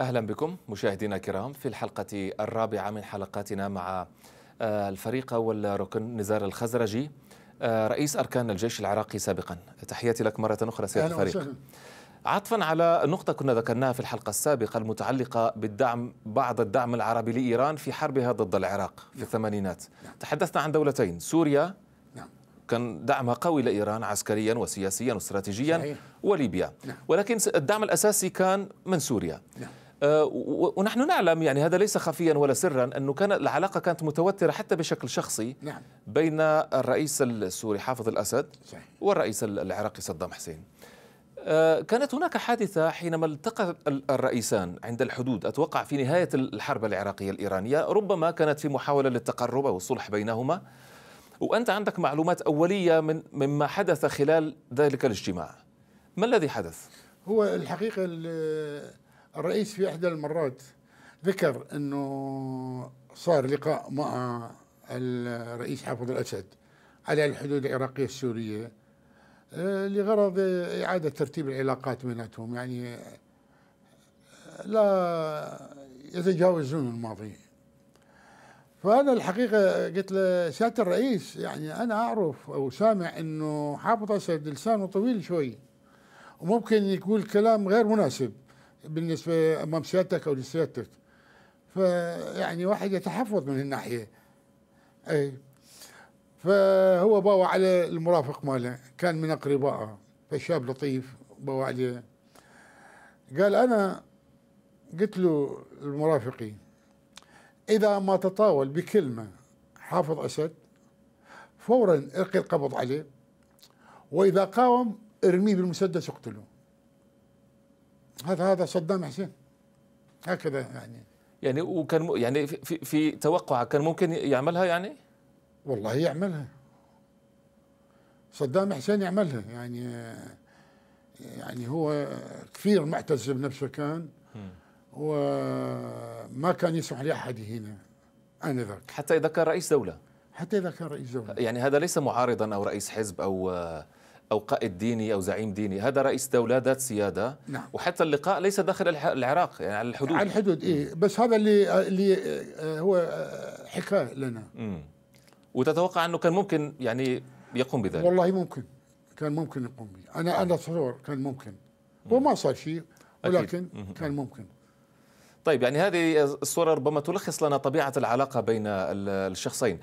أهلا بكم مشاهدينا الكرام في الحلقة الرابعة من حلقاتنا مع آه، الفريق والركن نزار الخزرجي آه، رئيس أركان الجيش العراقي سابقا تحياتي لك مرة أخرى سيادة الفريق عطفا على نقطة كنا ذكرناها في الحلقة السابقة المتعلقة بالدعم بعض الدعم العربي لإيران في حربها ضد العراق في نعم. الثمانينات نعم. تحدثنا عن دولتين سوريا نعم. كان دعمها قوي لإيران عسكريا وسياسيا واستراتيجيا وليبيا ولكن الدعم الأساسي كان من سوريا آه، ونحن نعلم يعني هذا ليس خفيا ولا سرا انه كان العلاقه كانت متوتره حتى بشكل شخصي نعم. بين الرئيس السوري حافظ الاسد صحيح. والرئيس العراقي صدام حسين. آه، كانت هناك حادثه حينما التقى الرئيسان عند الحدود اتوقع في نهايه الحرب العراقيه الايرانيه ربما كانت في محاوله للتقرب او الصلح بينهما وانت عندك معلومات اوليه من مما حدث خلال ذلك الاجتماع. ما الذي حدث؟ هو الحقيقه الرئيس في احدى المرات ذكر انه صار لقاء مع الرئيس حافظ الاسد على الحدود العراقيه السوريه آه، لغرض اعاده ترتيب العلاقات بيناتهم يعني آه، لا يتجاوزون الماضي فانا الحقيقه قلت له سياده الرئيس يعني انا اعرف او سامع انه حافظ اسد لسانه طويل شوي وممكن يقول كلام غير مناسب بالنسبه امام سيادتك او لسيادتك فيعني واحد يتحفظ من الناحيه اي فهو باوع على المرافق ماله كان من اقربائه فشاب لطيف باوع عليه قال انا قلت له المرافقي اذا ما تطاول بكلمه حافظ اسد فورا القي القبض عليه واذا قاوم ارميه بالمسدس اقتله هذا هذا صدام حسين هكذا يعني يعني وكان يعني في في توقعك كان ممكن يعملها يعني؟ والله يعملها صدام حسين يعملها يعني يعني هو كثير معتز بنفسه كان وما كان يسمح لاحد هنا انذاك حتى اذا كان رئيس دوله حتى اذا كان رئيس دوله يعني هذا ليس معارضا او رئيس حزب او أو قائد ديني أو زعيم ديني هذا رئيس دولة ذات سيادة نعم. وحتى اللقاء ليس داخل العراق يعني على الحدود على الحدود إيه بس هذا اللي, اللي آه، هو آه، حكاية لنا مم. وتتوقع أنه كان ممكن يعني يقوم بذلك والله ممكن كان ممكن يقوم به أنا أنا آه. تصور كان ممكن وما صار شيء ولكن أكيد. كان ممكن طيب يعني هذه الصورة ربما تلخص لنا طبيعة العلاقة بين الشخصين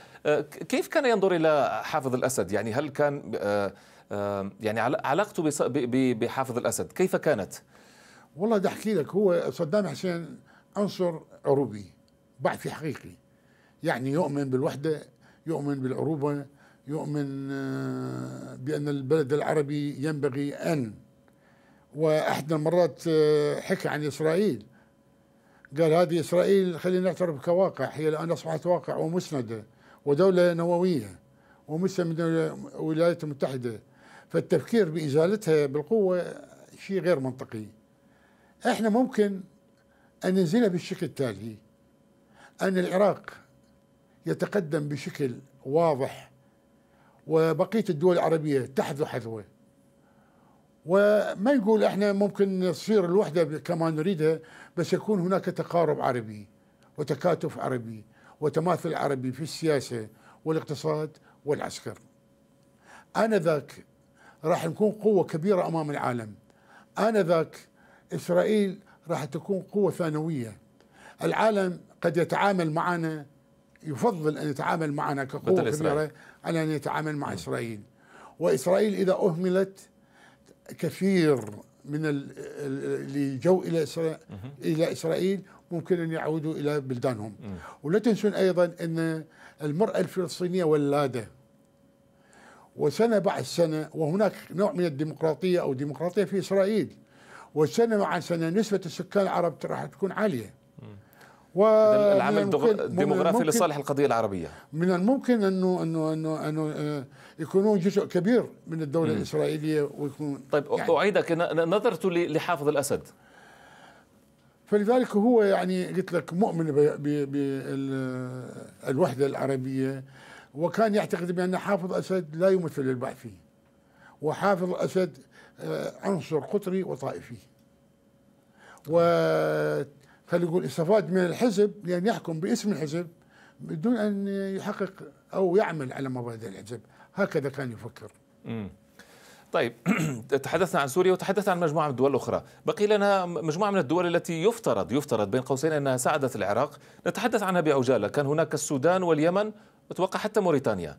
كيف كان ينظر إلى حافظ الأسد يعني هل كان يعني علاقته بحافظ الاسد كيف كانت؟ والله بدي احكي لك هو صدام حسين عنصر عروبي بعثي حقيقي يعني يؤمن بالوحده يؤمن بالعروبه يؤمن آه، بان البلد العربي ينبغي ان واحدى المرات آه، حكى عن اسرائيل قال هذه اسرائيل خلينا نعترف كواقع هي الان اصبحت واقع ومسنده ودوله نوويه ومسنده من الولايات المتحده فالتفكير بازالتها بالقوه شيء غير منطقي احنا ممكن ان ننزلها بالشكل التالي ان العراق يتقدم بشكل واضح وبقيه الدول العربيه تحذو حذوه وما نقول احنا ممكن تصير الوحده كما نريدها بس يكون هناك تقارب عربي وتكاتف عربي وتماثل عربي في السياسه والاقتصاد والعسكر انذاك راح نكون قوة كبيرة أمام العالم آنذاك إسرائيل راح تكون قوة ثانوية العالم قد يتعامل معنا يفضل أن يتعامل معنا كقوة كبيرة على أن يتعامل مع م. نعم. إسرائيل وإسرائيل إذا أهملت كثير من اللي جو إلى إسرائيل, إلى إسرائيل ممكن أن يعودوا إلى بلدانهم م. ولا تنسون أيضا أن المرأة الفلسطينية ولادة وسنة بعد سنة وهناك نوع من الديمقراطية أو ديمقراطية في إسرائيل وسنة مع سنة نسبة السكان العرب راح تكون عالية و العمل الديموغرافي لصالح القضية العربية من الممكن أنه أنه أنه, أنه آه، يكونون جزء كبير من الدولة مم. الإسرائيلية ويكون طيب يعني أعيدك نظرت لحافظ الأسد فلذلك هو يعني قلت لك مؤمن بالوحدة العربية وكان يعتقد بأن حافظ أسد لا يمثل البعثيين وحافظ أسد آه، عنصر قطري وطائفي و يقول استفاد من الحزب لأن يحكم باسم الحزب بدون أن يحقق أو يعمل على مبادئ الحزب هكذا كان يفكر مم. طيب تحدثنا عن سوريا وتحدثنا عن مجموعه من الدول الاخرى، بقي لنا مجموعه من الدول التي يفترض يفترض بين قوسين انها ساعدت العراق، نتحدث عنها بعجاله، كان هناك السودان واليمن اتوقع حتى موريتانيا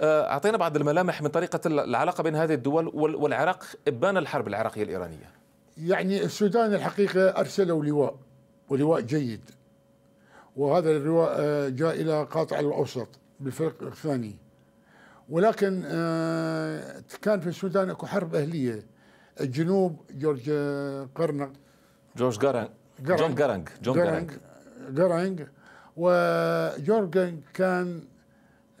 آه، اعطينا بعض الملامح من طريقه العلاقه بين هذه الدول والعراق ابان الحرب العراقيه الايرانيه يعني السودان الحقيقه ارسلوا لواء ولواء جيد وهذا اللواء آه، جاء الى قاطع الاوسط بالفرق الثاني ولكن آه، كان في السودان اكو حرب اهليه الجنوب جورج قرنق جورج قرنق جون قرنق جون قرنق قرنق وجورج كان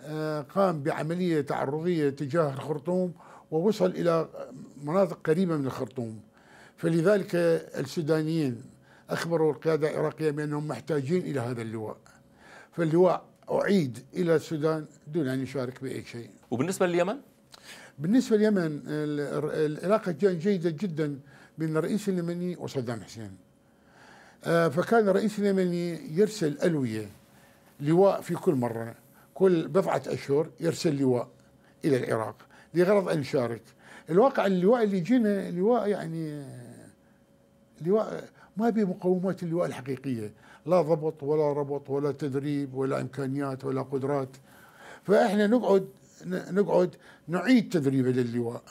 آه، قام بعملية تعرضية تجاه الخرطوم ووصل إلى مناطق قريبة من الخرطوم فلذلك السودانيين أخبروا القيادة العراقية بأنهم محتاجين إلى هذا اللواء فاللواء أعيد إلى السودان دون أن يشارك بأي شيء وبالنسبة لليمن؟ بالنسبة لليمن العلاقة كانت جيدة جدا بين الرئيس اليمني وصدام حسين آه، فكان الرئيس اليمني يرسل ألوية لواء في كل مرة كل بضعة أشهر يرسل لواء إلى العراق لغرض أن يشارك الواقع اللواء اللي جينا لواء يعني لواء ما به مقومات اللواء الحقيقية لا ضبط ولا ربط ولا تدريب ولا إمكانيات ولا قدرات فإحنا نقعد نقعد نعيد تدريبه للواء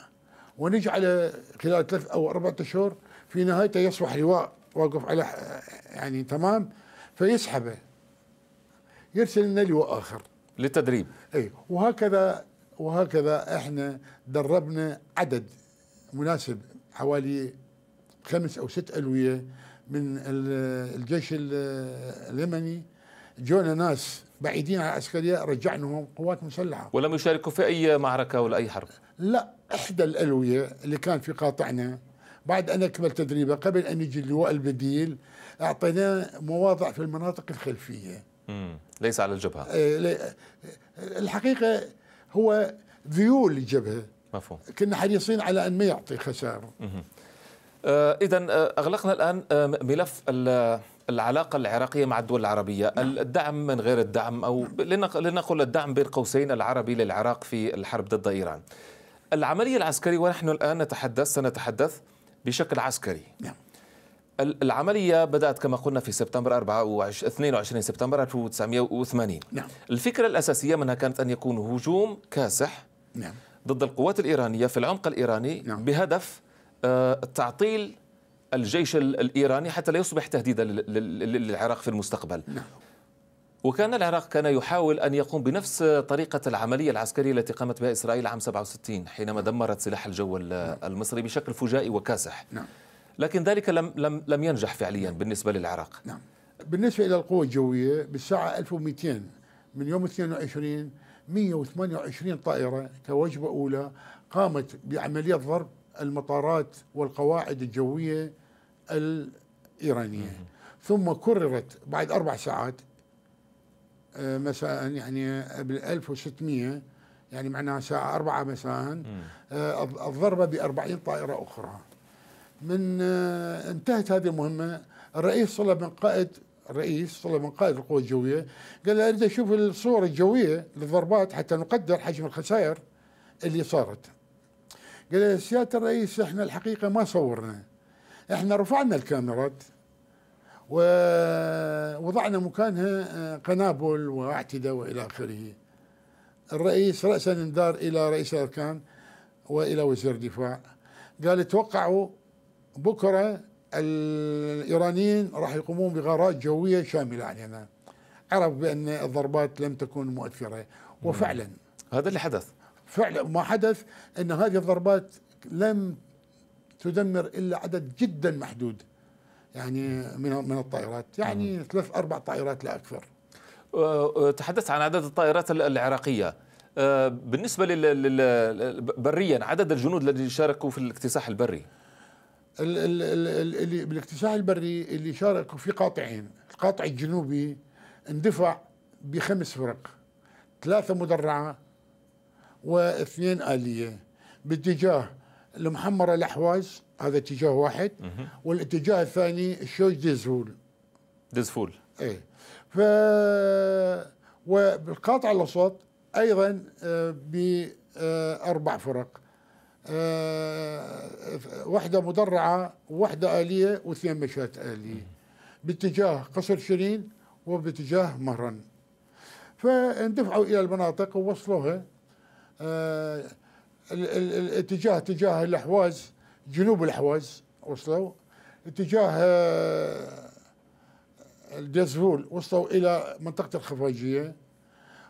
ونجعله خلال ثلاث أو أربعة أشهر في نهايته يصبح لواء واقف على يعني تمام فيسحبه يرسل لنا لواء آخر للتدريب اي وهكذا وهكذا احنا دربنا عدد مناسب حوالي خمس او ست الويه من الجيش اليمني جونا ناس بعيدين عن العسكريه رجعناهم قوات مسلحه ولم يشاركوا في اي معركه ولا اي حرب لا احدى الالويه اللي كان في قاطعنا بعد ان اكمل تدريبه قبل ان يجي اللواء البديل اعطيناه مواضع في المناطق الخلفيه مم. ليس على الجبهة إيه، الحقيقة هو ذيول الجبهة مفهوم كنا حريصين على أن ما يعطي خسارة آه، إذا آه، أغلقنا الآن آه، ملف العلاقة العراقية مع الدول العربية نعم. الدعم من غير الدعم أو لنقل الدعم بين قوسين العربي للعراق في الحرب ضد إيران العملية العسكرية ونحن الآن نتحدث سنتحدث بشكل عسكري نعم. العملية بدأت كما قلنا في سبتمبر 24 22 سبتمبر 1980 نعم. الفكرة الأساسية منها كانت أن يكون هجوم كاسح نعم. ضد القوات الإيرانية في العمق الإيراني نعم. بهدف آه، تعطيل الجيش الإيراني حتى لا يصبح تهديدا للعراق في المستقبل نعم. وكان العراق كان يحاول أن يقوم بنفس طريقة العملية العسكرية التي قامت بها إسرائيل عام 67 حينما دمرت سلاح الجو المصري بشكل فجائي وكاسح نعم. لكن ذلك لم لم لم ينجح فعليا بالنسبه للعراق نعم بالنسبه الى القوه الجويه بالساعه 1200 من يوم 22 128 طائره كوجبه اولى قامت بعمليه ضرب المطارات والقواعد الجويه الايرانيه ثم كررت بعد اربع ساعات آه، مساء يعني بال 1600 يعني معناها الساعه 4 مساء آه، الضربه ب 40 طائره اخرى من آه، انتهت هذه المهمه الرئيس طلب من قائد الرئيس طلب من قائد القوة الجويه قال اريد اشوف الصور الجويه للضربات حتى نقدر حجم الخسائر اللي صارت قال سياده الرئيس احنا الحقيقه ما صورنا احنا رفعنا الكاميرات ووضعنا مكانها آه، قنابل واعتداء والى اخره الرئيس راسا اندار الى رئيس الاركان والى وزير الدفاع قال توقعوا بكره الايرانيين راح يقومون بغارات جويه شامله علينا يعني عرف بان الضربات لم تكن مؤثره وفعلا هذا اللي حدث فعلا ما حدث ان هذه الضربات لم تدمر الا عدد جدا محدود يعني من من الطائرات يعني مم. ثلاث اربع طائرات لا اكثر أه، أه، تحدثت عن عدد الطائرات العراقيه أه، بالنسبه لل... بريا عدد الجنود الذين شاركوا في الاكتساح البري اللي بالاكتساح البري اللي شاركوا في قاطعين القاطع الجنوبي اندفع بخمس فرق ثلاثة مدرعة واثنين آلية باتجاه المحمرة الأحواز هذا اتجاه واحد والاتجاه الثاني الشوج ديزفول ديزفول ايه ف وبالقاطع الوسط ايضا آه، باربع فرق آه، وحدة مدرعة وحدة آلية واثنين مشات آلية باتجاه قصر شيرين وباتجاه مهرن فاندفعوا إلى المناطق ووصلوها آه، الاتجاه تجاه الأحواز جنوب الأحواز وصلوا اتجاه آه، الديزفول وصلوا إلى منطقة الخفاجية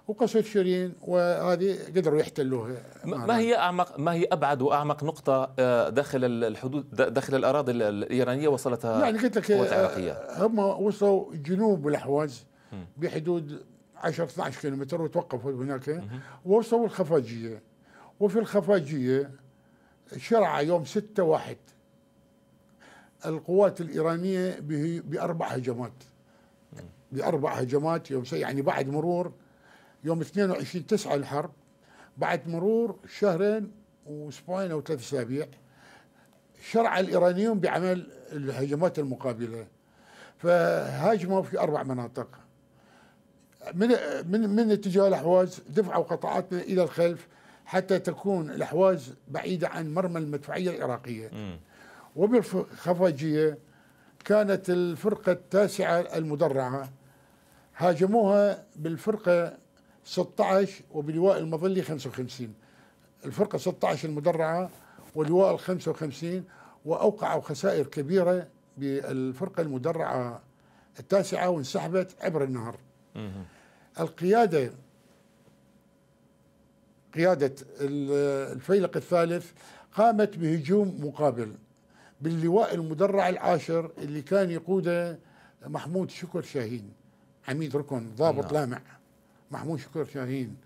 وقصف شيرين وهذه قدروا يحتلوها ما هي اعمق ما هي ابعد واعمق نقطه آه، داخل الحدود داخل الاراضي الايرانيه وصلتها يعني قلت لك آه، هم وصلوا جنوب الاحواز بحدود 10 12 كيلومتر وتوقفوا هناك ووصلوا الخفاجيه وفي الخفاجيه شرع يوم 6 1 القوات الايرانيه باربع هجمات باربع هجمات يوم يعني بعد مرور يوم 22 9 الحرب بعد مرور شهرين واسبوعين او ثلاث اسابيع شرع الايرانيون بعمل الهجمات المقابله فهاجموا في اربع مناطق من من من اتجاه الاحواز دفعوا قطعات الى الخلف حتى تكون الاحواز بعيده عن مرمى المدفعيه العراقيه وبالخفاجيه كانت الفرقه التاسعه المدرعه هاجموها بالفرقه 16 وبلواء المظلي 55 الفرقة 16 المدرعة ولواء ال 55 وأوقعوا خسائر كبيرة بالفرقة المدرعة التاسعة وانسحبت عبر النهر القيادة قيادة الفيلق الثالث قامت بهجوم مقابل باللواء المدرع العاشر اللي كان يقوده محمود شكر شاهين عميد ركن ضابط نعم. لامع محمود شكر شاهين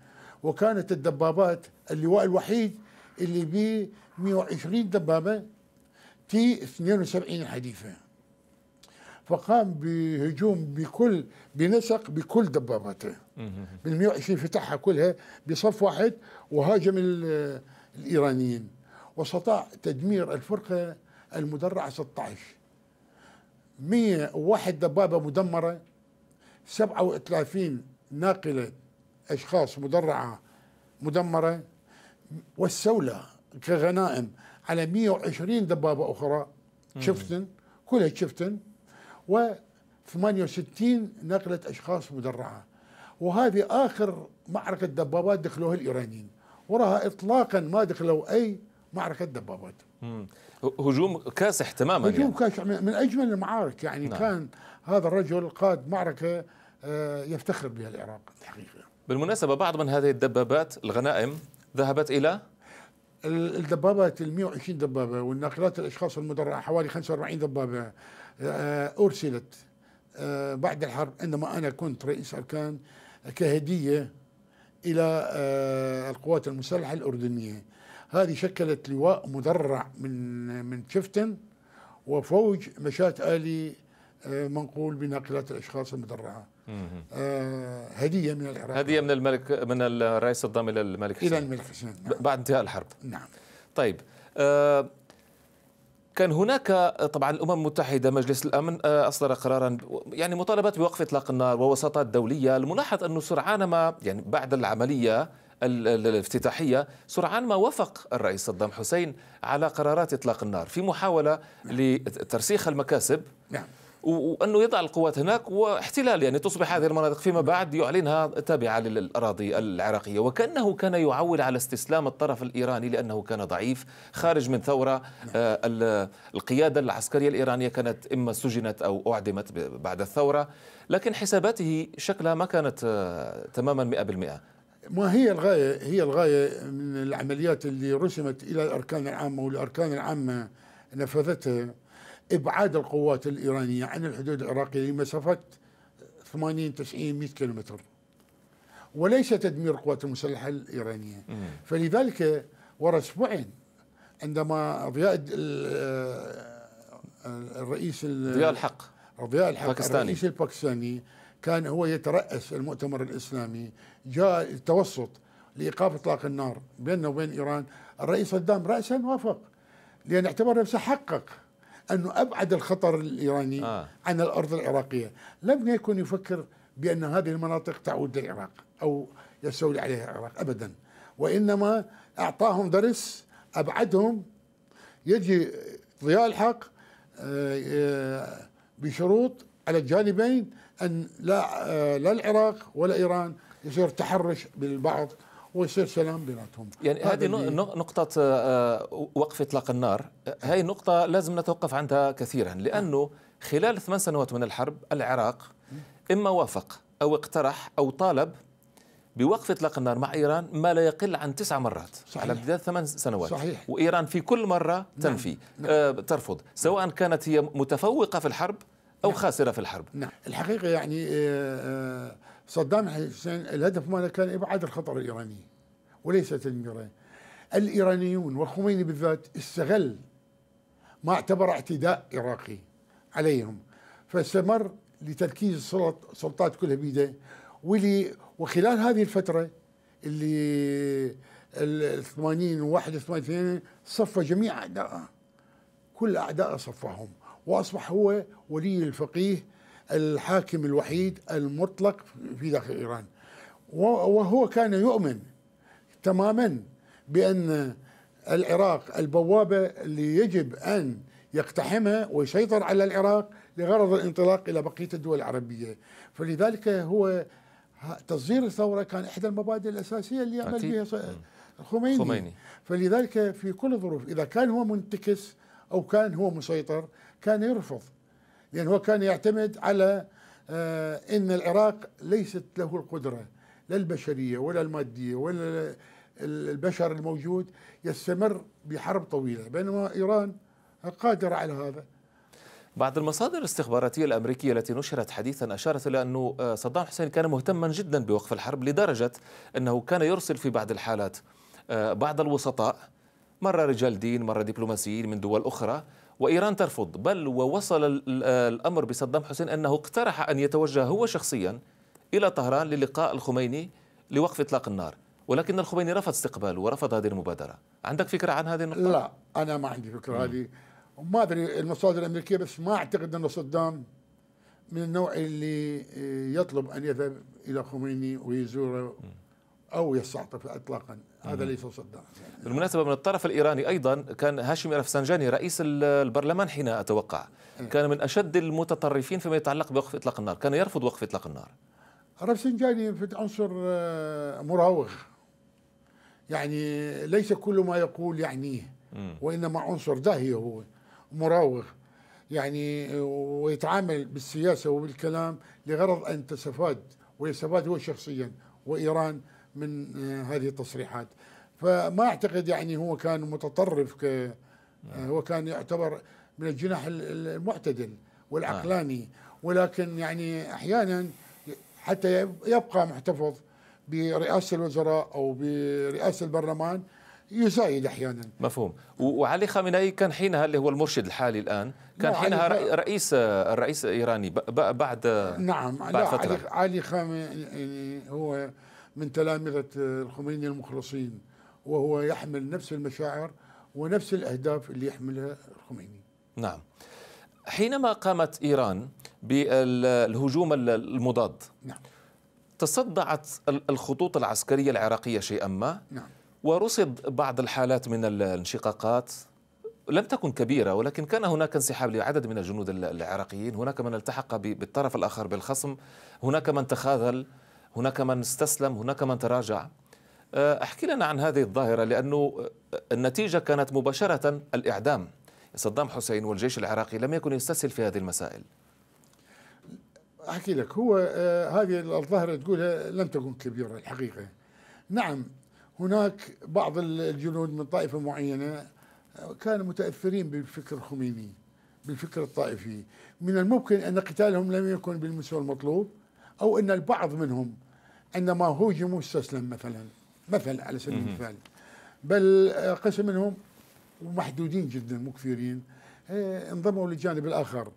وكانت الدبابات اللواء الوحيد اللي ب 120 دبابه تي 72 حديثه فقام بهجوم بكل بنسق بكل دباباته بال 120 فتحها كلها بصف واحد وهاجم الايرانيين واستطاع تدمير الفرقه المدرعه 16 101 دبابه مدمره 37 ناقلة أشخاص مدرعة مدمرة والسولة كغنائم على 120 دبابة أخرى شفتن كلها شفتن و 68 نقلة أشخاص مدرعة وهذه آخر معركة دبابات دخلوها الإيرانيين وراها إطلاقا ما دخلوا أي معركة دبابات هجوم كاسح تماما هجوم يعني. كاسح من أجمل المعارك يعني نعم. كان هذا الرجل قاد معركة آه، يفتخر بها العراق الحقيقه. بالمناسبه بعض من هذه الدبابات الغنائم ذهبت الى الدبابات ال 120 دبابه والناقلات الاشخاص المدرعه حوالي 45 دبابه آه، ارسلت آه، بعد الحرب عندما انا كنت رئيس اركان كهديه الى القوات المسلحه الاردنيه. هذه شكلت لواء مدرع من من شفتن وفوج مشات آلي منقول بناقلات الأشخاص المدرعة آه، هديه من العراق هديه من الملك من الرئيس صدام الى الملك حسين الى الملك حسين نعم. بعد انتهاء الحرب نعم طيب آه كان هناك طبعا الامم المتحده مجلس الامن آه، اصدر قرارا يعني مطالبات بوقف اطلاق النار ووساطات دوليه الملاحظ انه سرعان ما يعني بعد العمليه الافتتاحيه سرعان ما وافق الرئيس صدام حسين على قرارات اطلاق النار في محاوله نعم. لترسيخ المكاسب نعم. وانه يضع القوات هناك واحتلال يعني تصبح هذه المناطق فيما بعد يعلنها تابعه للاراضي العراقيه وكانه كان يعول على استسلام الطرف الايراني لانه كان ضعيف خارج من ثوره آه، القياده العسكريه الايرانيه كانت اما سجنت او اعدمت بعد الثوره لكن حساباته شكلها ما كانت آه، تماما 100% ما هي الغاية هي الغاية من العمليات اللي رسمت إلى الأركان العامة والأركان العامة نفذتها ابعاد القوات الايرانيه عن الحدود العراقيه لمسافه 80 90 100 كيلومتر وليس تدمير القوات المسلحه الايرانيه فلذلك ورا اسبوعين عندما ضياء آه، الرئيس ضياء الحق ضياء الحق الباكستاني. الرئيس الباكستاني كان هو يترأس المؤتمر الإسلامي جاء التوسط لإيقاف إطلاق النار بيننا وبين إيران الرئيس صدام رأسا وافق لأن اعتبر نفسه حقق أنه أبعد الخطر الإيراني آه. عن الأرض العراقية لم يكن يفكر بأن هذه المناطق تعود للعراق أو يستولي عليها العراق أبدا وإنما أعطاهم درس أبعدهم يجي ضياء الحق آه، آه، بشروط على الجانبين أن لا, آه، لا العراق ولا إيران يصير تحرش بالبعض ويصير سلام بيناتهم يعني هذه نقطة آه، آه، وقف إطلاق النار هذه نقطة لازم نتوقف عندها كثيرا لأنه خلال ثمان سنوات من الحرب العراق إما وافق أو اقترح أو طالب بوقف اطلاق النار مع ايران ما لا يقل عن تسع مرات صحيح. على امتداد ثمان سنوات صحيح. وايران في كل مره نعم، تنفي نعم. آه ترفض نعم. سواء كانت هي متفوقه في الحرب او نعم. خاسره في الحرب نعم. الحقيقه يعني آه آه صدام حسين الهدف ماله كان ابعاد الخطر الايراني وليس تدميره الايرانيون والخميني بالذات استغل ما اعتبر اعتداء عراقي عليهم فاستمر لتركيز السلطات كلها بيده ولي وخلال هذه الفتره اللي ال 80 و 81 صفى جميع اعدائه كل اعدائه صفاهم واصبح هو ولي الفقيه الحاكم الوحيد المطلق في داخل إيران وهو كان يؤمن تماما بأن العراق البوابة اللي يجب أن يقتحمها ويسيطر على العراق لغرض الانطلاق إلى بقية الدول العربية فلذلك هو تصدير الثورة كان إحدى المبادئ الأساسية اللي يعمل بها خميني. خميني فلذلك في كل الظروف إذا كان هو منتكس أو كان هو مسيطر كان يرفض لأن هو كان يعتمد على آه، أن العراق ليست له القدرة لا البشرية ولا المادية ولا البشر الموجود يستمر بحرب طويلة بينما إيران قادرة على هذا بعض المصادر الاستخباراتية الأمريكية التي نشرت حديثا أشارت إلى أنه آه، صدام حسين كان مهتما جدا بوقف الحرب لدرجة أنه كان يرسل في بعض الحالات آه، بعض الوسطاء مرة رجال دين مرة دبلوماسيين من دول أخرى وإيران ترفض بل ووصل الأمر بصدام حسين أنه اقترح أن يتوجه هو شخصيا إلى طهران للقاء الخميني لوقف إطلاق النار ولكن الخميني رفض استقباله ورفض هذه المبادرة عندك فكرة عن هذه النقطة؟ لا أنا ما عندي فكرة هذه ما أدري المصادر الأمريكية بس ما أعتقد أن صدام من النوع اللي آه، يطلب أن يذهب إلى خميني ويزوره م. او يستعطف اطلاقا هذا ليس صداقا بالمناسبه من الطرف الايراني ايضا كان هاشم رفسنجاني رئيس البرلمان حين اتوقع إيه. كان من اشد المتطرفين فيما يتعلق بوقف اطلاق النار كان يرفض وقف اطلاق النار رفسنجاني في عنصر آه، مراوغ يعني ليس كل ما يقول يعنيه وانما عنصر داهية هو مراوغ يعني آه، ويتعامل بالسياسه وبالكلام لغرض ان تستفاد ويستفاد هو شخصيا وايران من آه، هذه التصريحات فما اعتقد يعني هو كان متطرف ك آه، هو كان يعتبر من الجناح المعتدل والعقلاني آه. ولكن يعني احيانا حتى يبقى محتفظ برئاسه الوزراء او برئاسه البرلمان يزايد احيانا مفهوم وعلي خامنئي كان حينها اللي هو المرشد الحالي الان كان حينها رئيس الرئيس الايراني بعد نعم بعد فترة. علي خامنئي هو من تلامذة آه، الخميني المخلصين وهو يحمل نفس المشاعر ونفس الأهداف اللي يحملها الخميني نعم حينما قامت إيران بالهجوم المضاد نعم. تصدعت الخطوط العسكرية العراقية شيئا ما نعم. ورصد بعض الحالات من الانشقاقات لم تكن كبيرة ولكن كان هناك انسحاب لعدد من الجنود العراقيين هناك من التحق بالطرف الآخر بالخصم هناك من تخاذل هناك من استسلم هناك من تراجع آه، احكي لنا عن هذه الظاهرة لأنه آه، النتيجة كانت مباشرة الإعدام صدام حسين والجيش العراقي لم يكن يستسهل في هذه المسائل أحكي لك هو آه، هذه الظاهرة تقولها لم تكن كبيرة الحقيقة نعم هناك بعض الجنود من طائفة معينة كانوا متأثرين بالفكر الخميني بالفكر الطائفي من الممكن أن قتالهم لم يكن بالمستوى المطلوب او ان البعض منهم عندما هوجموا استسلم مثلا مثلا على سبيل المثال بل آه، قسم منهم محدودين جدا مو كثيرين آه، انضموا للجانب الاخر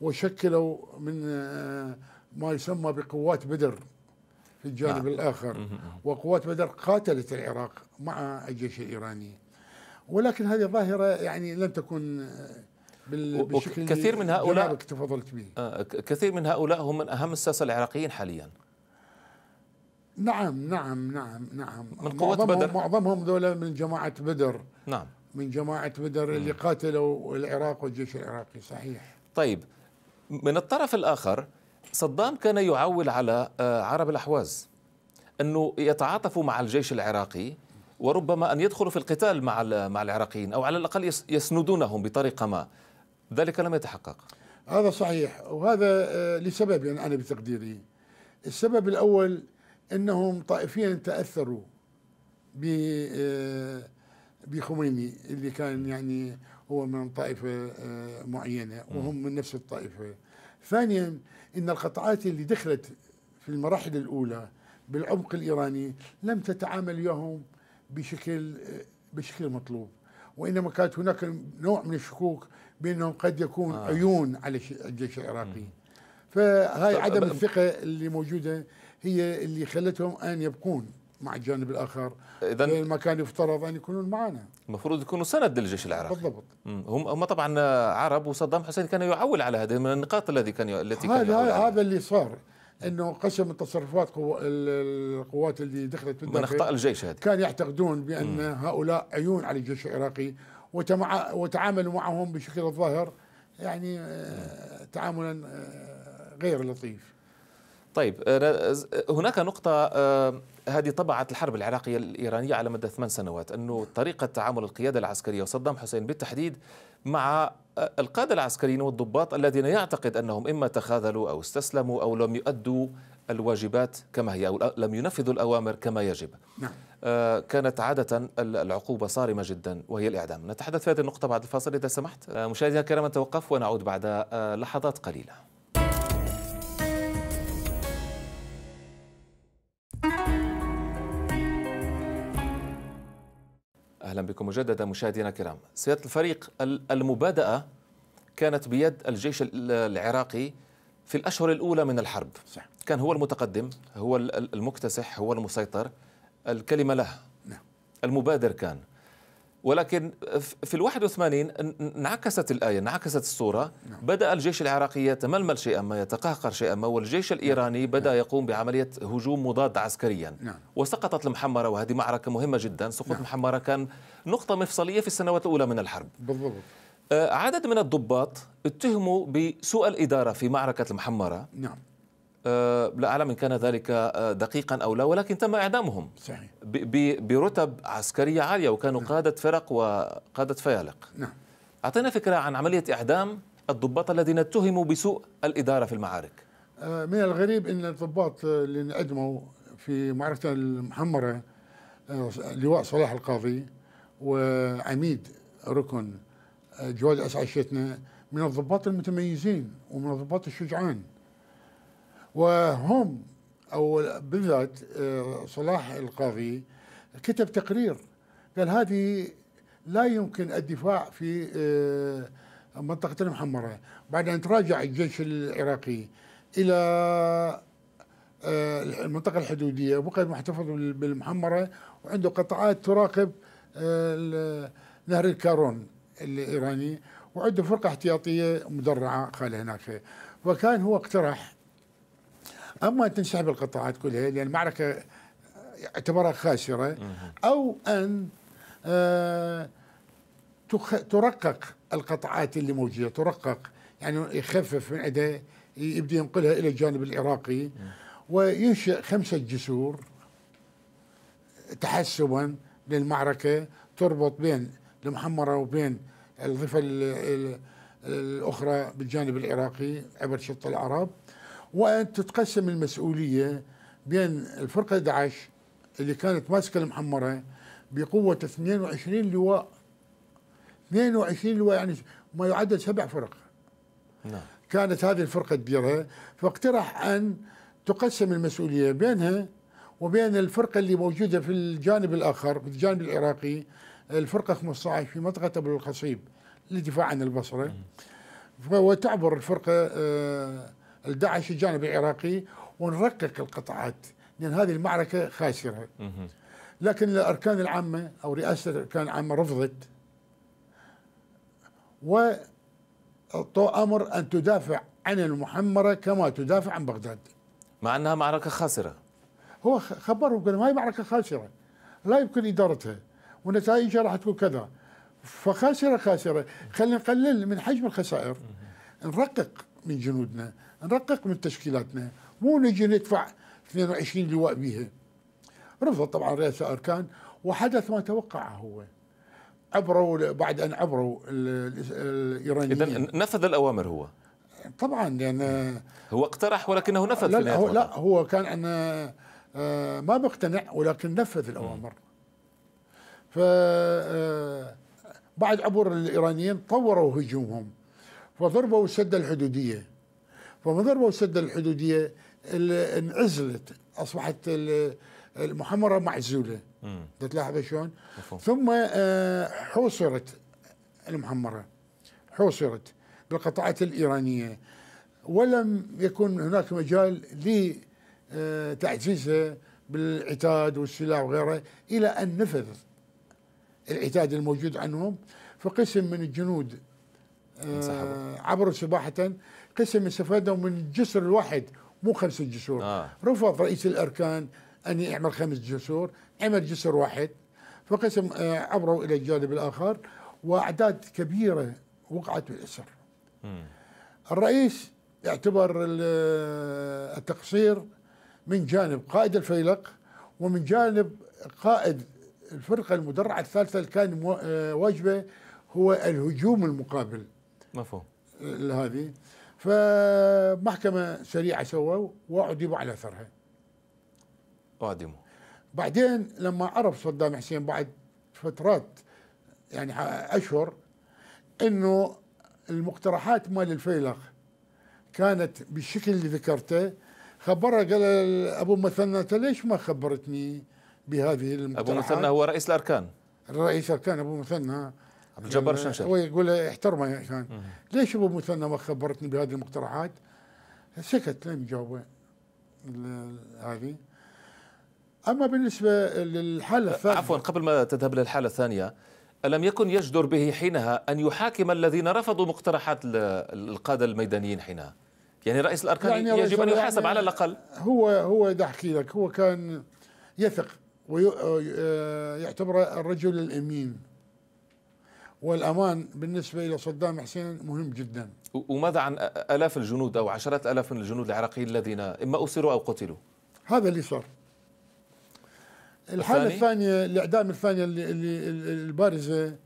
وشكلوا من آه، ما يسمى بقوات بدر في الجانب نعم. الاخر وقوات بدر قاتلت العراق مع الجيش الايراني ولكن هذه ظاهره يعني لم تكن بالشكل كثير من هؤلاء تفضلت به آه، كثير من هؤلاء هم من اهم الساسه العراقيين حاليا نعم نعم نعم نعم من قوة معظمهم بدر معظمهم ذولا من جماعة بدر نعم من جماعة بدر اللي قاتلوا العراق والجيش العراقي صحيح طيب من الطرف الآخر صدام كان يعول على آه، عرب الأحواز أنه يتعاطفوا مع الجيش العراقي وربما أن يدخلوا في القتال مع مع العراقيين أو على الأقل يسندونهم بطريقة ما ذلك لم يتحقق هذا صحيح وهذا آه، لسبب يعني أنا بتقديري السبب الأول أنهم طائفيا تأثروا آه، بخميني اللي كان يعني هو من طائفة آه، معينة وهم من نفس الطائفة ثانيا أن القطعات اللي دخلت في المراحل الأولى بالعمق الإيراني لم تتعامل وياهم بشكل بشكل مطلوب وإنما كانت هناك نوع من الشكوك بانهم قد يكون آه. عيون على الجيش العراقي فهاي عدم الثقه اللي موجوده هي اللي خلتهم ان يبقون مع الجانب الاخر اذا ما كان يفترض ان يكونون معنا المفروض يكونوا سند للجيش العراقي بالضبط هم هم طبعا عرب وصدام حسين كان يعول على هذه من النقاط الذي كان التي كان هذا هذا اللي صار انه قسم التصرفات قو... القوات اللي دخلت من اخطاء الجيش هذه كان يعتقدون بان م. هؤلاء عيون على الجيش العراقي وتعاملوا معهم بشكل الظاهر يعني آه، تعاملا آه، غير لطيف طيب آه، هناك نقطة هذه طبعت الحرب العراقية الإيرانية على مدى ثمان سنوات أنه طريقة تعامل القيادة العسكرية وصدام حسين بالتحديد مع القادة العسكريين والضباط الذين يعتقد أنهم إما تخاذلوا أو استسلموا أو لم يؤدوا الواجبات كما هي أو لم ينفذوا الأوامر كما يجب نعم. آه، كانت عادة العقوبة صارمة جدا وهي الإعدام نتحدث في هذه النقطة بعد الفاصل إذا سمحت آه، مشاهدينا الكرام نتوقف ونعود بعد آه، لحظات قليلة اهلا بكم مجددا مشاهدينا الكرام. سياده الفريق المبادئه كانت بيد الجيش العراقي في الاشهر الاولى من الحرب. صح. كان هو المتقدم هو المكتسح هو المسيطر الكلمة له نعم. المبادر كان ولكن في ال 81 انعكست الآية انعكست الصورة نعم. بدأ الجيش العراقي يتململ شيئا ما يتقهقر شيئا ما والجيش الإيراني نعم. بدأ يقوم بعملية هجوم مضاد عسكريا وسقطت المحمرة وهذه معركة مهمة جدا سقوط المحمرة كان نقطة مفصلية في السنوات الأولى من الحرب بالضبط آه، عدد من الضباط اتهموا بسوء الإدارة في معركة المحمرة نعم آه، لا أعلم إن كان ذلك آه، دقيقا أو لا ولكن تم إعدامهم صحيح. برتب عسكرية عالية وكانوا نعم. قادة فرق وقادة فيالق نعم. أعطينا فكرة عن عملية إعدام الضباط الذين اتهموا بسوء الإدارة في المعارك آه، من الغريب أن الضباط اللي انعدموا في معركة المحمرة لواء صلاح القاضي وعميد ركن جواد أسعد الشتنة من الضباط المتميزين ومن الضباط الشجعان وهم او بالذات آه، صلاح القاضي كتب تقرير قال هذه لا يمكن الدفاع في آه، منطقة المحمرة بعد أن تراجع الجيش العراقي إلى آه، المنطقة الحدودية بقى محتفظ بالمحمرة وعنده قطعات تراقب نهر الكارون الإيراني وعنده فرقة احتياطية مدرعة خاله هناك فكان هو اقترح اما تنسحب القطاعات كلها لان المعركه اعتبرها خاسره او ان آه، ترقق القطاعات اللي موجوده ترقق يعني يخفف من عندها يبدا ينقلها الى الجانب العراقي وينشئ خمسه جسور تحسبا للمعركه تربط بين المحمره وبين الضفه الاخرى بالجانب العراقي عبر شط العرب وأن تتقسم المسؤولية بين الفرقة 11 اللي كانت ماسكة المحمرة بقوة 22 لواء 22 لواء يعني ما يعدل سبع فرق نعم. كانت هذه الفرقة تديرها فاقترح أن تقسم المسؤولية بينها وبين الفرقة اللي موجودة في الجانب الآخر في الجانب العراقي الفرقة 15 في منطقة أبو القصيب للدفاع عن البصرة وتعبر الفرقة آه الداعش الجانب العراقي ونرقق القطاعات لان هذه المعركه خاسره لكن الاركان العامه او رئاسه الاركان العامه رفضت و امر ان تدافع عن المحمره كما تدافع عن بغداد مع انها معركه خاسره هو خبرهم قال هي معركه خاسره لا يمكن ادارتها ونتائجها راح تكون كذا فخاسره خاسره خلينا نقلل من حجم الخسائر نرقق من جنودنا نرقق من تشكيلاتنا مو نجي ندفع 22 لواء بيها رفض طبعا رئيس الاركان وحدث ما توقعه هو عبروا بعد أن عبروا الإيرانيين إذا نفذ الأوامر هو طبعا لأن يعني هو اقترح ولكنه نفذ لا في هو لا هو كان أنا آه، ما مقتنع ولكن نفذ الأوامر ف آه، بعد عبور الإيرانيين طوروا هجومهم فضربوا السدة الحدودية فمضربة والسدة الحدودية اللي انعزلت أصبحت المحمرة معزولة تلاحظ شلون ثم آه، حوصرت المحمرة حوصرت بالقطاعات الإيرانية ولم يكن هناك مجال لتعزيزها آه، بالعتاد والسلاح وغيره إلى أن نفذ العتاد الموجود عنهم فقسم من الجنود آه، عبروا سباحة قسم استفادوا من الجسر الواحد مو خمس جسور آه. رفض رئيس الأركان أن يعمل خمس جسور عمل جسر واحد فقسم آه، عبروا إلى الجانب الآخر وأعداد كبيرة وقعت بالأسر الرئيس اعتبر آه، التقصير من جانب قائد الفيلق ومن جانب قائد الفرقة المدرعة الثالثة اللي كان آه، واجبه هو الهجوم المقابل مفهوم هذه فمحكمة سريعة سووا وأعدموا على أثرها أعدموا بعدين لما عرف صدام حسين بعد فترات يعني أشهر أنه المقترحات مال الفيلق كانت بالشكل اللي ذكرته خبرها قال ابو مثنى ليش ما خبرتني بهذه المقترحات؟ ابو مثنى هو رئيس الاركان رئيس الاركان ابو مثنى عبد الجبار الشمشري يعني هو يقول احترمه كان يعني. ليش ابو مثنى ما خبرتني بهذه المقترحات؟ سكت لين يجاوبه هذه اما بالنسبه للحاله أه، الثانيه عفوا قبل ما تذهب للحاله الثانيه ألم يكن يجدر به حينها أن يحاكم الذين رفضوا مقترحات القادة الميدانيين حينها يعني رئيس الأركان يعني يجب أن يحاسب يعني على الأقل هو هو ده أحكي لك هو كان يثق ويعتبر آه، الرجل الأمين والامان بالنسبه الى صدام حسين مهم جدا. وماذا عن الاف الجنود او عشرات الاف من الجنود العراقيين الذين اما اسروا او قتلوا؟ هذا اللي صار. الحاله الثانيه الاعدام الثانيه اللي, البارزه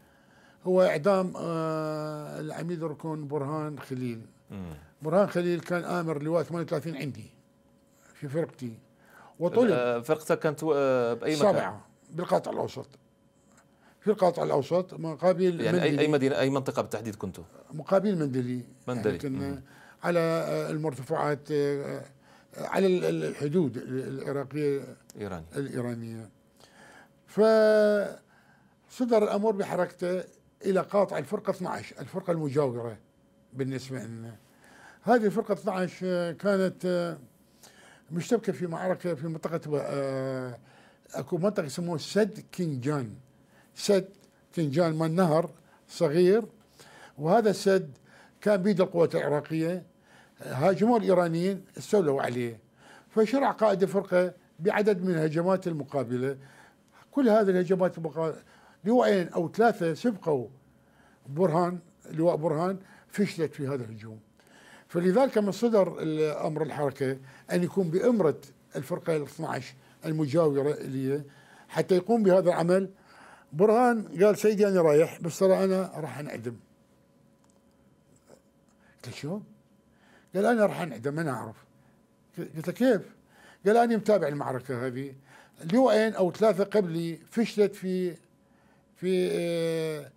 هو اعدام آه العميد الركن برهان خليل. مم. برهان خليل كان امر لواء 38 عندي في فرقتي وطلب آه، فرقتك كانت آه، باي مكان؟ سبعه بالقطاع الاوسط في القطاع الاوسط مقابل يعني اي اي مدينه اي منطقه بالتحديد كنتوا؟ مقابل مندلي مندلي يعني على آه، المرتفعات آه، آه، على الحدود العراقيه الايرانيه الايرانيه فصدر الامر بحركته الى قاطع الفرقه 12 الفرقه المجاوره بالنسبه لنا هذه الفرقه 12 كانت مشتبكه في معركه في منطقه اكو منطقه يسموها سد كينجان سد فنجان من نهر صغير وهذا السد كان بيد القوات العراقيه هاجموا الايرانيين استولوا عليه فشرع قائد الفرقه بعدد من الهجمات المقابله كل هذه الهجمات المقابله لواءين او ثلاثه سبقوا برهان لواء برهان فشلت في هذا الهجوم فلذلك من صدر امر الحركه ان يكون بامره الفرقه ال 12 المجاوره لي حتى يقوم بهذا العمل برهان قال سيدي انا رايح بس ترى انا راح انعدم قلت له شو؟ قال انا راح انعدم انا اعرف قلت له كيف؟ قال انا متابع المعركه هذه لوين او ثلاثه قبلي فشلت في في آه،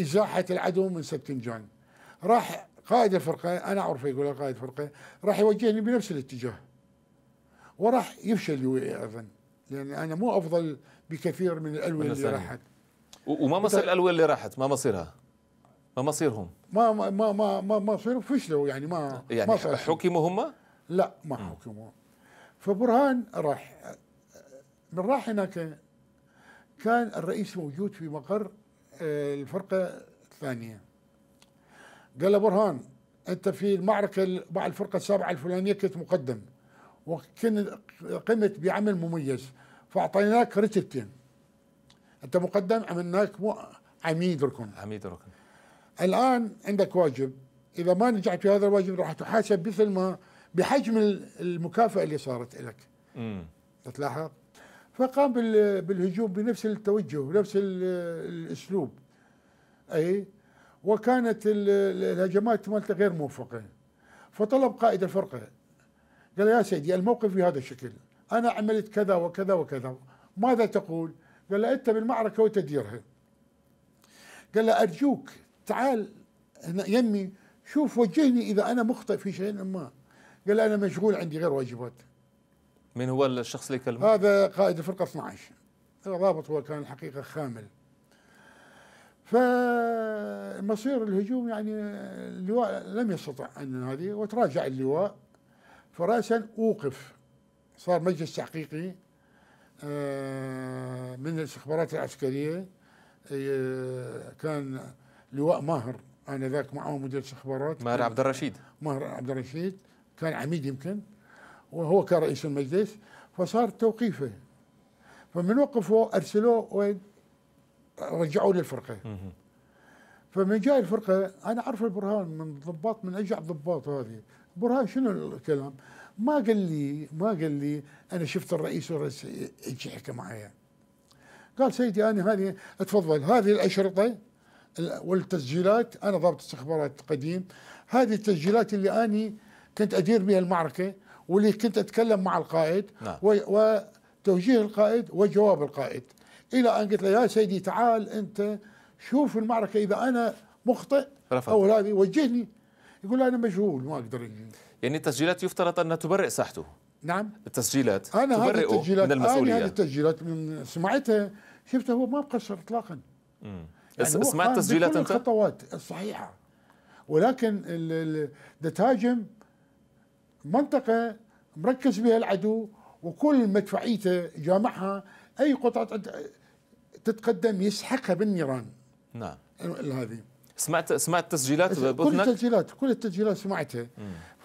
ازاحه العدو من سبتنجان راح قائد الفرقه انا اعرفه يقول قائد الفرقه راح يوجهني بنفس الاتجاه وراح يفشل لوي إيه ايضا لان انا مو افضل بكثير من الالويه اللي راحت وما مصير الالويه اللي راحت ما مصيرها ما مصيرهم ما ما ما ما ما مصيرهم فشلوا يعني ما يعني ما حكموا هم؟ لا ما حكموا فبرهان راح من راح هناك كان الرئيس موجود في مقر آه، الفرقه الثانيه قال له برهان انت في المعركه مع الفرقه السابعه الفلانيه كنت مقدم وكنت قمت بعمل مميز فاعطيناك رتبتين أنت مقدم عملناك عميد ركن عميد ركن الآن عندك واجب إذا ما نجحت في هذا الواجب راح تحاسب مثل ما بحجم المكافأة اللي صارت لك تلاحظ فقام بالهجوم بنفس التوجه بنفس الأسلوب أي وكانت الهجمات مالته غير موفقة فطلب قائد الفرقة قال يا سيدي الموقف بهذا الشكل أنا عملت كذا وكذا وكذا ماذا تقول قال له أنت بالمعركة وتديرها قال له أرجوك تعال هنا يمي شوف وجهني إذا أنا مخطئ في شيء ما قال أنا مشغول عندي غير واجبات من هو الشخص اللي كلمه؟ هذا قائد الفرقة 12 ضابط هو كان الحقيقة خامل فمصير الهجوم يعني اللواء لم يستطع أن هذه وتراجع اللواء فرأسا أوقف صار مجلس تحقيقي آه، من الاستخبارات العسكرية آه، كان لواء ماهر أنا ذاك معه مدير استخبارات ماهر عبد الرشيد ماهر عبد الرشيد كان عميد يمكن وهو كان رئيس المجلس فصار توقيفه فمن وقفه أرسلوه وين رجعوه للفرقة فمن جاء الفرقة أنا أعرف البرهان من الضباط من أجع الضباط هذه برهان شنو الكلام ما قال لي ما قال لي انا شفت الرئيس والرئيس يجي حكى معايا قال سيدي انا هذه تفضل هذه الاشرطه والتسجيلات انا ضابط استخبارات قديم هذه التسجيلات اللي اني كنت ادير بها المعركه واللي كنت اتكلم مع القائد نعم. وتوجيه القائد وجواب القائد الى ان قلت له يا سيدي تعال انت شوف المعركه اذا انا مخطئ رفض. او هذه وجهني يقول انا مشغول ما اقدر يعني التسجيلات يفترض أن تبرئ ساحته نعم التسجيلات أنا تبرئه هذه التسجيلات من المسؤولية أنا هذه التسجيلات من سمعتها شفتها هو ما مقصر إطلاقا يعني سمعت تسجيلات أنت؟ الخطوات الصحيحة ولكن دتاجم منطقة مركز بها العدو وكل مدفعيته جامعها أي قطعة تتقدم يسحقها بالنيران نعم هذه سمعت سمعت تسجيلات كل التسجيلات كل التسجيلات سمعتها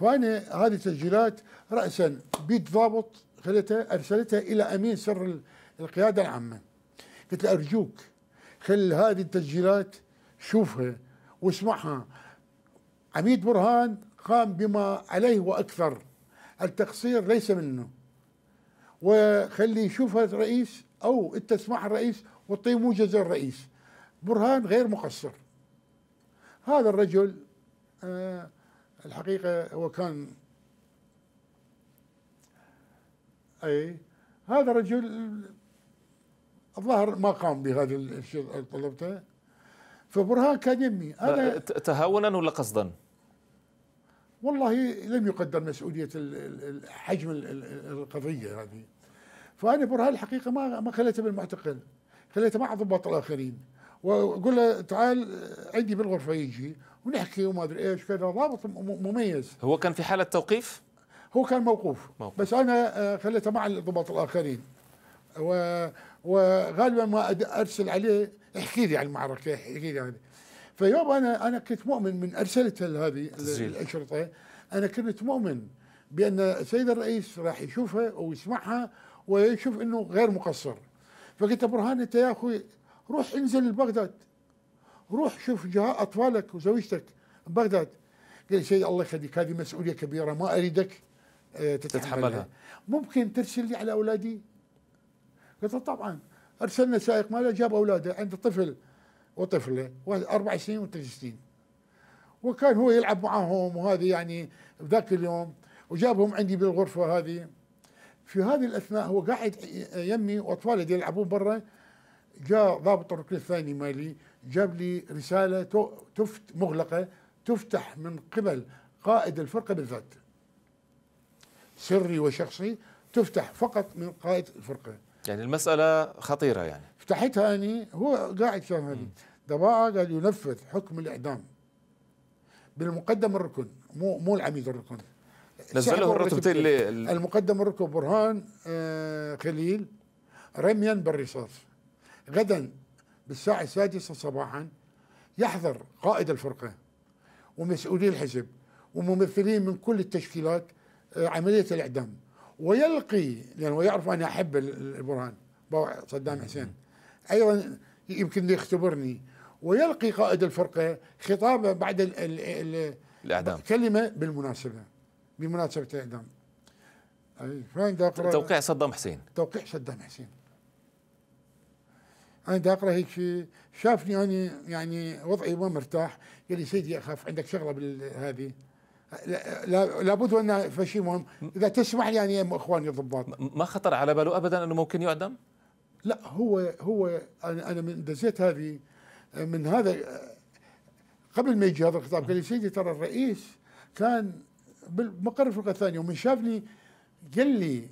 فانا هذه التسجيلات راسا بيت ضابط خليتها ارسلتها الى امين سر القياده العامه قلت له ارجوك خل هذه التسجيلات شوفها واسمعها عميد برهان قام بما عليه واكثر التقصير ليس منه وخلي يشوفها الرئيس او انت تسمعها الرئيس وطي موجز الرئيس برهان غير مقصر هذا الرجل آه، الحقيقة هو كان أي هذا الرجل الظاهر ما قام بهذا الشيء اللي طلبته فبرهان كان يمي أنا تهاونا ولا قصدا؟ والله لم يقدر مسؤولية حجم القضية هذه فأنا برهان الحقيقة ما ما خليته بالمعتقل خليته مع ضباط الآخرين واقول له تعال عندي بالغرفه يجي ونحكي وما ادري ايش كذا ضابط مميز هو كان في حاله توقيف؟ هو كان موقوف, موقوف. بس انا آه، خليته مع الضباط الاخرين و... وغالبا ما ارسل عليه احكي لي عن المعركه احكي لي عن فيوم انا انا كنت مؤمن من ارسلت هذه الاشرطه انا كنت مؤمن بان السيد الرئيس راح يشوفها ويسمعها ويشوف انه غير مقصر فقلت برهان انت يا اخوي روح انزل لبغداد روح شوف جهاء اطفالك وزوجتك ببغداد قال شيء الله يخليك هذه مسؤوليه كبيره ما اريدك آه، تتحملها, تتحملها. ممكن ترسل لي على اولادي؟ قلت له طبعا ارسلنا سائق ماله جاب اولاده عنده طفل وطفله اربع سنين وثلاث سنين وكان هو يلعب معاهم وهذه يعني ذاك اليوم وجابهم عندي بالغرفه هذه في هذه الاثناء هو قاعد يمي واطفاله يلعبون برا جاء ضابط الركن الثاني مالي جاب لي رسالة تفت مغلقة تفتح من قبل قائد الفرقة بالذات سري وشخصي تفتح فقط من قائد الفرقة يعني المسألة خطيرة يعني فتحتها أني هو قاعد كان هذه دباعة قال ينفذ حكم الإعدام بالمقدم الركن مو مو العميد الركن نزله الرتبتين المقدم الركن برهان آه خليل رميا بالرصاص غدا بالساعة السادسة صباحا يحضر قائد الفرقة ومسؤولي الحزب وممثلين من كل التشكيلات آه، عملية الإعدام ويلقي لأنه يعرف أنا أحب البرهان صدام حسين أيضا يمكن يختبرني ويلقي قائد الفرقة خطابه بعد الـ الـ الـ الإعدام كلمة بالمناسبة بمناسبة الإعدام توقيع صدام حسين توقيع صدام حسين انا دا اقرا هيك شيء شافني انا يعني وضعي ما مرتاح قال لي سيدي اخاف عندك شغله بالهذه لابد ان فشي مهم اذا تسمح لي يعني اخواني الضباط ما خطر على باله ابدا انه ممكن يعدم؟ لا هو هو انا انا من دزيت هذه من هذا قبل ما يجي هذا الخطاب قال لي سيدي ترى الرئيس كان بالمقر الفرقه الثانيه ومن شافني قال لي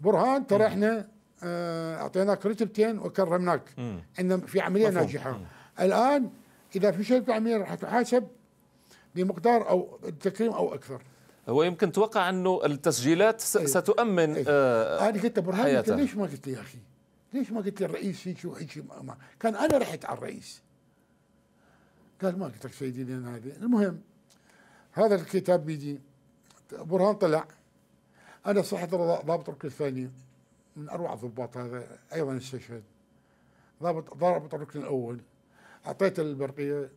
برهان ترى احنا آه، اعطيناك رتبتين وكرمناك ان في عمليه مفهوم. ناجحه مم. الان اذا فشلت عمليه راح تحاسب بمقدار او التكريم او اكثر هو يمكن توقع انه التسجيلات أيه. ستؤمن أيه. آه انا قلت ابو ليش ما قلت لي يا اخي؟ ليش ما قلت لي الرئيس هيك شيء كان انا رحت على الرئيس قال ما قلت لك سيدي لان هذه المهم هذا الكتاب بيجي برهان طلع انا صحت ضابط الركن الثاني من اروع الضباط هذا ايضا استشهد ضابط ضابط الركن الاول اعطيته البرقيه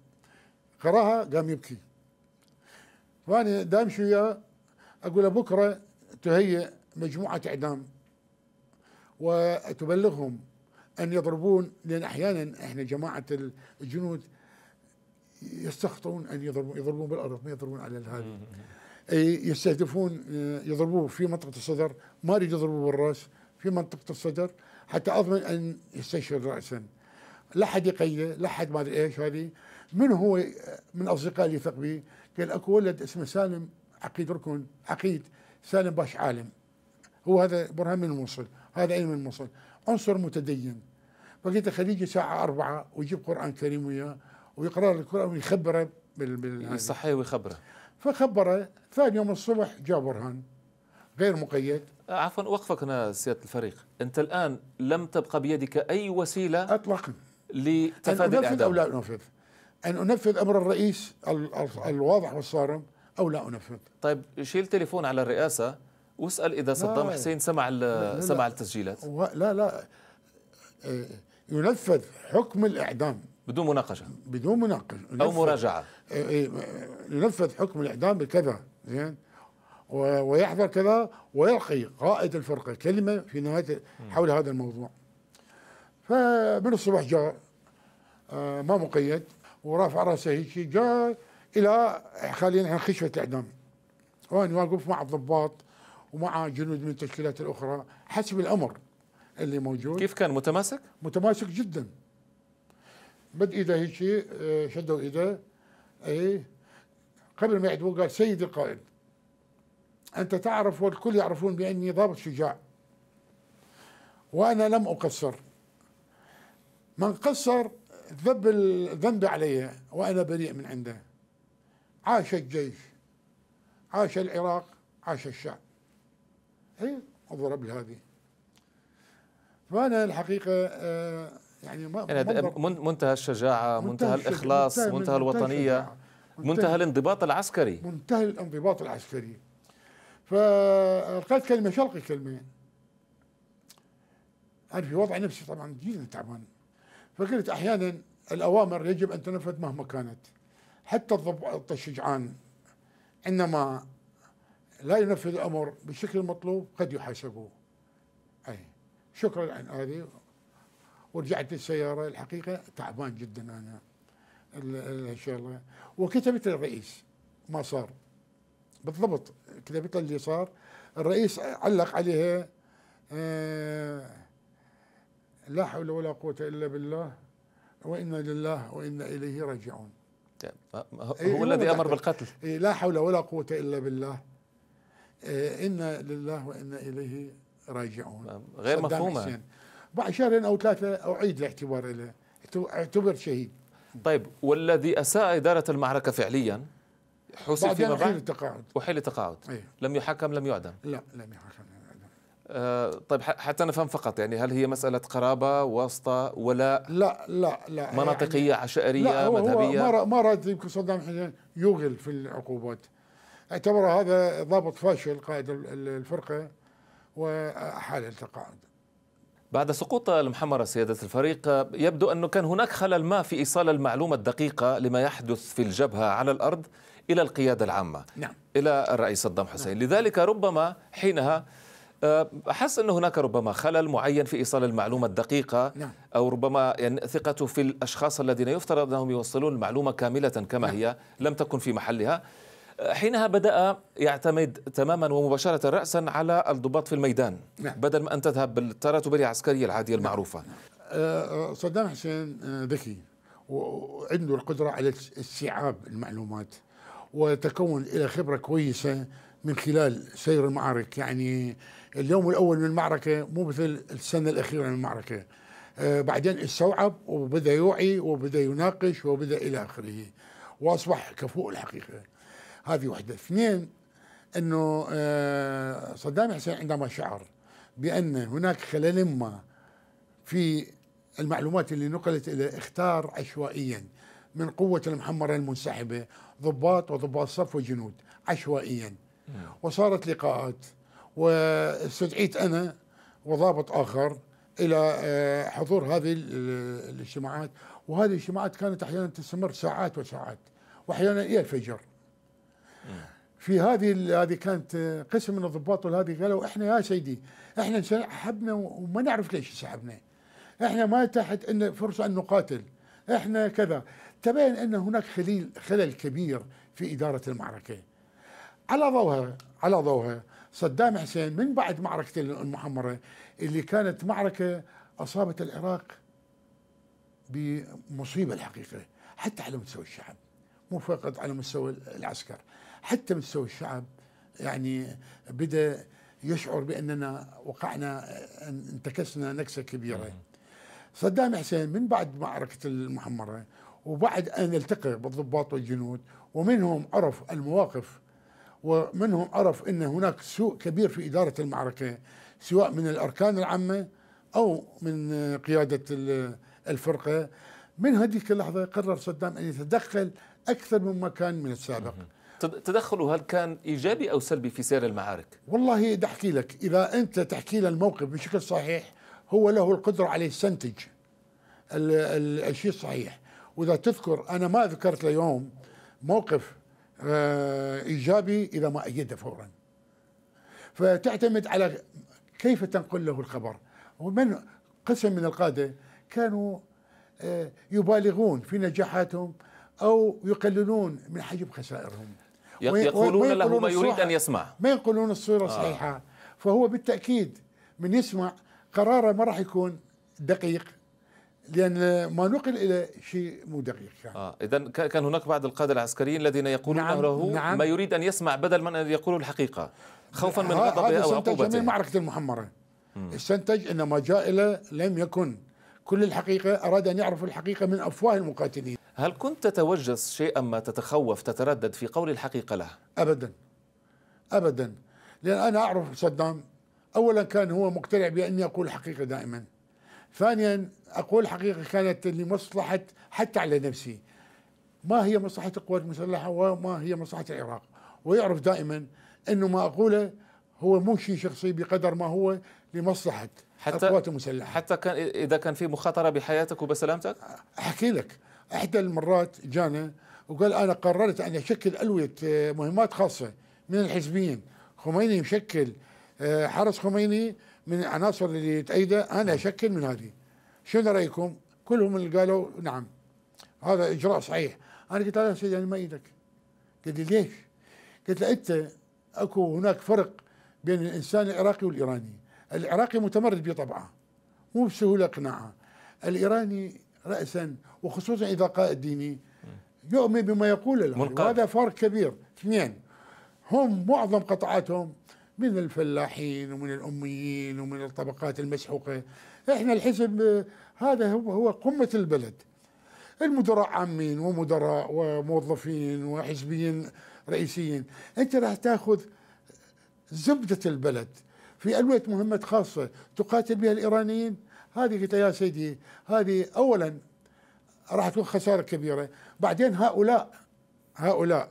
قراها قام يبكي وانا دام وياه اقول له بكره تهيئ مجموعه اعدام وتبلغهم ان يضربون لان احيانا احنا جماعه الجنود يستخطون ان يضربون يضربون بالارض ما يضربون على الهادي يستهدفون آه، يضربوه في منطقه الصدر ما يريد يضربوه بالراس في منطقه الصدر حتى اضمن ان يستشهد راسا لا حد يقيده لا حد ما ادري ايش هذه من هو من اصدقائي اللي يثق به قال اكو ولد اسمه سالم عقيد ركن عقيد سالم باش عالم هو هذا برهان من الموصل هذا علم من الموصل عنصر متدين فقلت خليجي ساعة أربعة ويجيب قرآن كريم وياه ويقرأ القرآن ويخبره بال بال يصحيه يعني ويخبره فخبره ثاني يوم الصبح جاء برهان غير مقيد آه، عفوا وقفك هنا سياده الفريق انت الان لم تبقى بيدك اي وسيله اطلاقا لتفادي الاعدام او لا انفذ ان انفذ امر الرئيس الواضح والصارم او لا انفذ طيب شيل تليفون على الرئاسه واسال اذا صدام حسين سمع لا سمع لا التسجيلات لا لا آه، ينفذ حكم الاعدام بدون مناقشه بدون مناقشه او مراجعه آه، ينفذ حكم الاعدام بكذا زين ويحضر كذا ويلقي قائد الفرقة كلمة في نهاية حول هذا الموضوع فمن الصبح جاء آه، ما مقيد ورافع راسه هيك جاء الى حاليا عن خشيه الاعدام وين واقف مع الضباط ومع جنود من التشكيلات الاخرى حسب الامر اللي موجود كيف كان متماسك؟ متماسك جدا مد ايده هيك آه، شدوا ايده اي قبل ما يعدوه قال سيد القائد أنت تعرف والكل يعرفون بأني ضابط شجاع وأنا لم أقصر من قصر ذب الذنب علي وأنا بريء من عنده عاش الجيش عاش العراق عاش الشعب أي اضرب هذه فأنا الحقيقة آه، يعني ما يعني منتهى الشجاعة منتهى, منتهى الإخلاص منتهى, منتهى الوطنية منتهى, منتهى الانضباط العسكري منتهى الانضباط العسكري فالقيت كلمه شرقي كلمه انا في وضع نفسي طبعا جدا تعبان فقلت احيانا الاوامر يجب ان تنفذ مهما كانت حتى الضبط الشجعان عندما لا ينفذ الامر بالشكل المطلوب قد يحاسبه اي شكرا عن هذه ورجعت للسياره الحقيقه تعبان جدا انا ان شاء الله وكتبت للرئيس ما صار بالضبط كذا مثل اللي صار الرئيس علق عليها آه، لا حول ولا قوة إلا بالله وإنا لله وإنا إليه راجعون طيب، إيه، هو إيه، الذي أمر بالقتل إيه، لا حول ولا قوة إلا بالله آه، إنا لله وإنا إليه راجعون طيب، غير مفهومة بعد شهرين أو ثلاثة أعيد الاعتبار إليه اعتبر شهيد طيب والذي أساء إدارة المعركة فعليا حسب في بعد حيل التقاعد وحيل التقاعد إيه؟ لم يحكم لم يعدم لا لم يحكم آه، طيب حتى نفهم فقط يعني هل هي مسألة قرابة واسطة ولا لا لا لا يعني مناطقية يعني عشائرية لا هو مذهبية هو ما راد يمكن صدام حسين يوغل في العقوبات اعتبر هذا ضابط فاشل قائد الفرقة وحال التقاعد بعد سقوط المحمرة سيادة الفريق يبدو أنه كان هناك خلل ما في إيصال المعلومة الدقيقة لما يحدث في الجبهة على الأرض إلى القيادة العامة نعم. إلى الرئيس صدام حسين نعم. لذلك ربما حينها أحس آه، أن هناك ربما خلل معين في إيصال المعلومة الدقيقة نعم. أو ربما يعني ثقته في الأشخاص الذين يفترض أنهم يوصلون المعلومة كاملة كما نعم. هي لم تكن في محلها آه، حينها بدأ يعتمد تماما ومباشرة رأسا على الضباط في الميدان نعم. بدل ما أن تذهب بالتراتب العسكرية العادية نعم. المعروفة نعم. آه، صدام حسين ذكي وعنده القدرة على استيعاب المعلومات وتكون إلى خبرة كويسة من خلال سير المعارك يعني اليوم الأول من المعركة مو مثل السنة الأخيرة من المعركة آه بعدين استوعب وبدأ يوعي وبدأ يناقش وبدأ إلى آخره وأصبح كفوء الحقيقة هذه وحدة اثنين أنه آه صدام حسين عندما شعر بأن هناك خلل ما في المعلومات اللي نقلت إليه اختار عشوائيا من قوة المحمرة المنسحبة ضباط وضباط صف وجنود عشوائيا وصارت لقاءات واستدعيت أنا وضابط آخر إلى آه، حضور هذه الاجتماعات وهذه الاجتماعات كانت أحيانا تستمر ساعات وساعات وأحيانا إلى الفجر في هذه هذه كانت آه، قسم من الضباط وهذه قالوا احنا يا سيدي احنا انسحبنا وما نعرف ليش انسحبنا احنا ما تحت ان فرصه ان نقاتل احنا كذا تبين أن هناك خليل خلل كبير في إدارة المعركة على ضوها على ضوها صدام حسين من بعد معركة المحمرة اللي كانت معركة أصابت العراق بمصيبة الحقيقة حتى على مستوى الشعب مو فقط على مستوى العسكر حتى مستوى الشعب يعني بدأ يشعر بأننا وقعنا انتكسنا نكسة كبيرة صدام حسين من بعد معركة المحمرة وبعد أن التقى بالضباط والجنود ومنهم عرف المواقف ومنهم عرف أن هناك سوء كبير في إدارة المعركة سواء من الأركان العامة أو من قيادة الفرقة من هذيك اللحظة قرر صدام أن يتدخل أكثر مما كان من السابق تدخله هل كان إيجابي أو سلبي في سير المعارك؟ والله بدي أحكي لك إذا أنت تحكي له الموقف بشكل صحيح هو له القدرة على يستنتج الشيء الصحيح واذا تذكر انا ما ذكرت ليوم موقف آه، ايجابي اذا ما ايده فورا فتعتمد على كيف تنقل له الخبر ومن قسم من القاده كانوا آه، يبالغون في نجاحاتهم او يقللون من حجم خسائرهم يقولون له ما يريد ان يسمع ما ينقلون الصوره آه. الصحيحه آه. فهو بالتاكيد من يسمع قراره ما راح يكون دقيق لان ما نقل الى شيء مو دقيق يعني. آه اذا كان هناك بعض القاده العسكريين الذين يقولون نعم له نعم ما يريد ان يسمع بدل من ان يقول الحقيقه خوفا من غضبه او عقوبته هذا معركه المحمره استنتج ان ما جاء له لم يكن كل الحقيقه اراد ان يعرف الحقيقه من افواه المقاتلين هل كنت تتوجس شيئا ما تتخوف تتردد في قول الحقيقه له ابدا ابدا لان انا اعرف صدام اولا كان هو مقتنع باني اقول الحقيقه دائما ثانيا أقول حقيقة كانت لمصلحة حتى على نفسي ما هي مصلحة القوات المسلحة وما هي مصلحة العراق ويعرف دائما أنه ما أقوله هو مو شيء شخصي بقدر ما هو لمصلحة حتى القوات المسلحة حتى كان إذا كان في مخاطرة بحياتك وبسلامتك أحكي لك إحدى المرات جانا وقال أنا قررت أن أشكل ألوية آه، مهمات خاصة من الحزبيين خميني مشكل آه، حرس خميني من العناصر اللي تأيده أنا أشكل نعم. من هذه شنو رأيكم كلهم اللي قالوا نعم هذا إجراء صحيح أنا قلت له سيدي أنا ما أيدك قال لي ليش قلت له أنت أكو هناك فرق بين الإنسان العراقي والإيراني العراقي متمرد بطبعه مو بسهولة إقناعه الإيراني رأسا وخصوصا إذا قائد ديني يؤمن بما يقول له هذا فرق كبير اثنين هم معظم قطاعاتهم من الفلاحين ومن الأميين ومن الطبقات المسحوقة احنا الحزب هذا هو, هو قمة البلد المدراء عامين ومدراء وموظفين وحزبيين رئيسيين انت راح تاخذ زبدة البلد في ألوية مهمة خاصة تقاتل بها الإيرانيين هذه قلت يا سيدي هذه أولا راح تكون خسارة كبيرة بعدين هؤلاء هؤلاء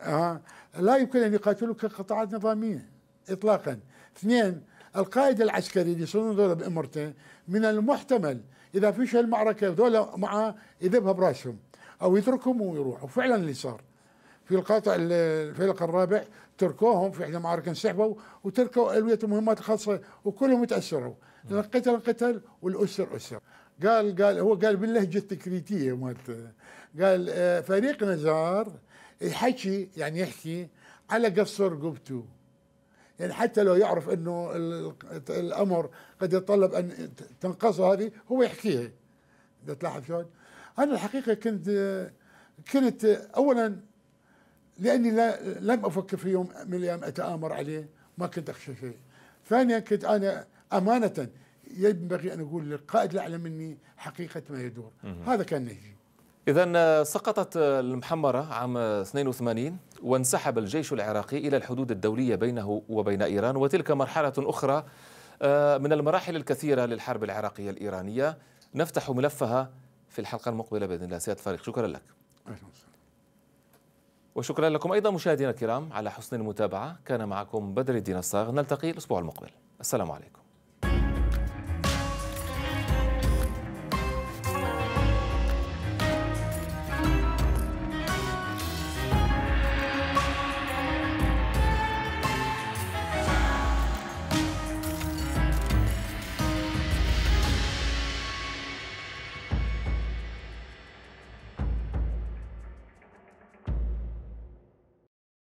آه، لا يمكن أن يقاتلوك كقطاعات نظامية إطلاقا اثنين القائد العسكري اللي يصيرون ذولا بأمرته من المحتمل إذا فيش المعركة ذولا معه يذبها براسهم أو يتركهم ويروح وفعلا اللي صار في القاطع الفيلق الرابع تركوهم في احدى المعارك انسحبوا وتركوا ألوية المهمات الخاصة وكلهم تأثروا لأن القتل قتل والأسر أسر قال قال هو قال باللهجة التكريتية مالت قال آه، فريق نزار يحكي يعني يحكي على قص رقبته يعني حتى لو يعرف انه الامر قد يتطلب ان تنقصه هذه هو يحكيها اذا تلاحظ شلون؟ انا الحقيقه كنت كنت اولا لاني لا لم افكر في يوم من الايام اتامر عليه ما كنت اخشى شيء. ثانيا كنت انا امانه ينبغي ان اقول للقائد الاعلى مني حقيقه ما يدور هذا كان نهجي إذا آه، سقطت آه، المحمرة عام 82 آه، وانسحب الجيش العراقي إلى الحدود الدولية بينه وبين إيران وتلك مرحلة أخرى من المراحل الكثيرة للحرب العراقية الإيرانية نفتح ملفها في الحلقة المقبلة بإذن الله سيادة فارق شكرا لك وشكرا لكم أيضا مشاهدينا الكرام على حسن المتابعة كان معكم بدر الدين الصاغ نلتقي الأسبوع المقبل السلام عليكم